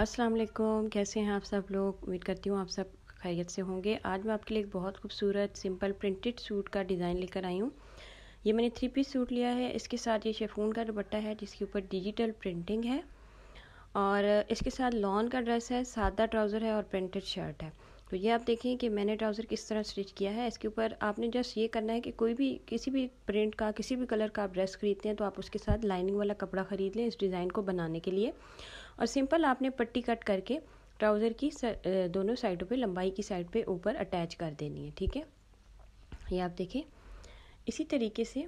अस्सलाम वालेकुम कैसे हैं आप सब लोग उम्मीद करती हूँ आप सब खैरियत से होंगे आज मैं आपके लिए एक बहुत खूबसूरत सिंपल प्रिंटेड सूट का डिज़ाइन लेकर आई हूँ ये मैंने थ्री पीस सूट लिया है इसके साथ ये शेफून का दुपट्टा है जिसके ऊपर डिजिटल प्रिंटिंग है और इसके साथ लॉन का ड्रेस है सादा ट्राउज़र है और प्रिंटेड शर्ट है तो ये आप देखें कि मैंने ट्राउज़र किस तरह स्टिच किया है इसके ऊपर आपने जस्ट ये करना है कि कोई भी किसी भी प्रिंट का किसी भी कलर का आप ड्रेस खरीदते हैं तो आप उसके साथ लाइनिंग वाला कपड़ा ख़रीद लें इस डिज़ाइन को बनाने के लिए और सिंपल आपने पट्टी कट करके ट्राउज़र की दोनों साइडों पे लंबाई की साइड पे ऊपर अटैच कर देनी है ठीक है ये आप देखें इसी तरीके से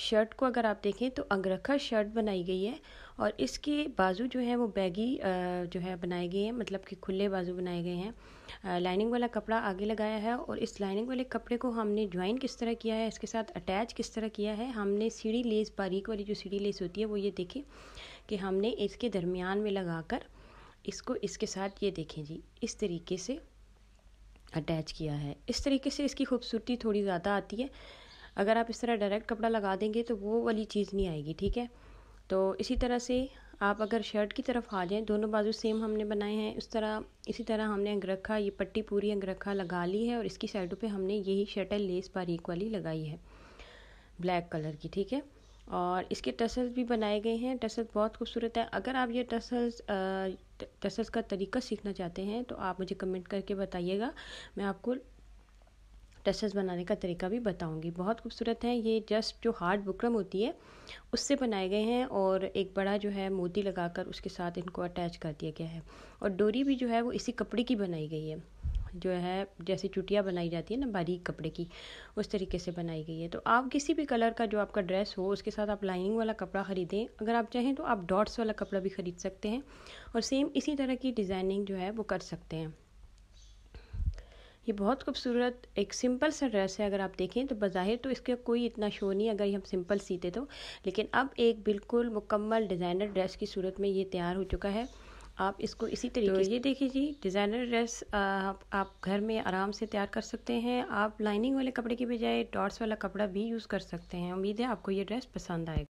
शर्ट को अगर आप देखें तो अंगरखा शर्ट बनाई गई है और इसके बाजू जो है वो बैगी जो है बनाए गए हैं मतलब कि खुले बाजू बनाए गए हैं लाइनिंग वाला कपड़ा आगे लगाया है और इस लाइनिंग वाले कपड़े को हमने ज्वाइन किस तरह किया है इसके साथ अटैच किस तरह किया है हमने सीढ़ी लेस बारीक वाली जो सीढ़ी लेस होती है वो ये देखें कि हमने इसके दरमियान में लगा कर इसको इसके साथ ये देखें जी इस तरीके से अटैच किया है इस तरीके से इसकी खूबसूरती थोड़ी ज़्यादा आती है अगर आप इस तरह डायरेक्ट कपड़ा लगा देंगे तो वो वाली चीज़ नहीं आएगी ठीक है तो इसी तरह से आप अगर शर्ट की तरफ आ जाएँ दोनों बाजू सेम हमने बनाए हैं उस तरह इसी तरह हमने अंगरखा ये पट्टी पूरी अंगरखा लगा ली है और इसकी साइडों पे हमने यही शटल लेस बारीक वाली लगाई है ब्लैक कलर की ठीक है और इसके टसल्स भी बनाए गए हैं टसल्स बहुत खूबसूरत है अगर आप ये टसल्स टसल्स का तरीका सीखना चाहते हैं तो आप मुझे कमेंट करके बताइएगा मैं आपको टसेस बनाने का तरीका भी बताऊंगी बहुत खूबसूरत है ये जस्ट जो हार्ड बुकरम होती है उससे बनाए गए हैं और एक बड़ा जो है मोती लगाकर उसके साथ इनको अटैच कर दिया गया है और डोरी भी जो है वो इसी कपड़े की बनाई गई है जो है जैसे चुटिया बनाई जाती है ना बारीक कपड़े की उस तरीके से बनाई गई है तो आप किसी भी कलर का जो आपका ड्रेस हो उसके साथ आप लाइनिंग वाला कपड़ा ख़रीदें अगर आप चाहें तो आप डॉट्स वाला कपड़ा भी ख़रीद सकते हैं और सेम इसी तरह की डिज़ाइनिंग जो है वो कर सकते हैं ये बहुत खूबसूरत एक सिंपल सा ड्रेस है अगर आप देखें तो बज़ाहिर तो इसका कोई इतना शो नहीं अगर हम सिंपल सीते तो लेकिन अब एक बिल्कुल मुकम्मल डिज़ाइनर ड्रेस की सूरत में ये तैयार हो चुका है आप इसको इसी तो तरीके तो ये देखिए जी डिज़ाइनर ड्रेस आप, आप घर में आराम से तैयार कर सकते हैं आप लाइनिंग वाले कपड़े के बजाय डॉट्स वाला कपड़ा भी यूज़ कर सकते हैं उम्मीद है आपको ये ड्रेस पसंद आएगा